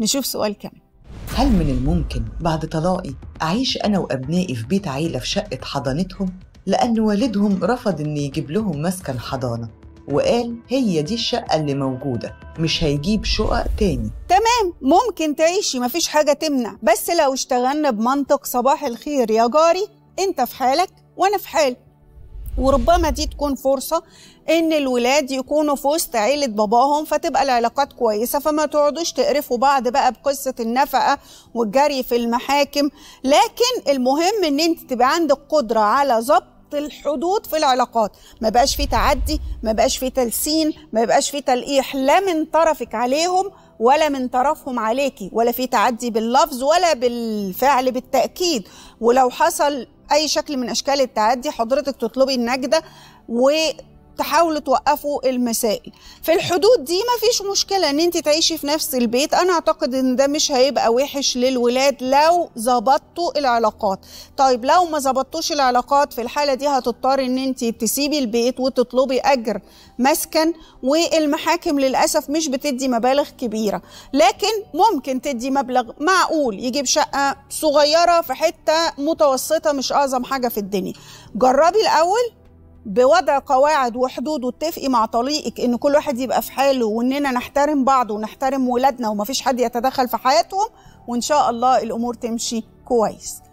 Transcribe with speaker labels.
Speaker 1: نشوف سؤال كمان هل من الممكن بعد طلاقي أعيش أنا وأبنائي في بيت عيلة في شقة حضانتهم؟ لأن والدهم رفض إن يجيب لهم مسكن حضانة وقال هي دي الشقة اللي موجودة مش هيجيب شقق تاني تمام
Speaker 2: ممكن تعيشي مفيش حاجة تمنع بس لو اشتغلنا بمنطق صباح الخير يا جاري انت في حالك وانا في حالي وربما دي تكون فرصه ان الولاد يكونوا في وسط عيله باباهم فتبقى العلاقات كويسه فما تقعدوش تقرفوا بعض بقى بقصه النفقه والجري في المحاكم لكن المهم ان انت تبقى عندك قدره على ضبط الحدود في العلاقات ما بقاش في تعدي ما بقاش في تلسين ما بقاش في تلقيح لا من طرفك عليهم ولا من طرفهم عليكي ولا في تعدي باللفظ ولا بالفعل بالتأكيد ولو حصل اي شكل من اشكال التعدي حضرتك تطلبي النجده و تحاولوا توقفوا المسائل في الحدود دي مفيش مشكله ان انت تعيشي في نفس البيت انا اعتقد ان ده مش هيبقى وحش للولاد لو ظبطتوا العلاقات طيب لو ما ظبطتوش العلاقات في الحاله دي هتضطري ان انت تسيبي البيت وتطلبي اجر مسكن والمحاكم للاسف مش بتدي مبالغ كبيره لكن ممكن تدي مبلغ معقول يجيب شقه صغيره في حته متوسطه مش اعظم حاجه في الدنيا جربي الاول بوضع قواعد وحدود واتفقي مع طليقك ان كل واحد يبقى في حاله واننا نحترم بعض ونحترم ولادنا ومفيش حد يتدخل في حياتهم وان شاء الله الامور تمشي كويس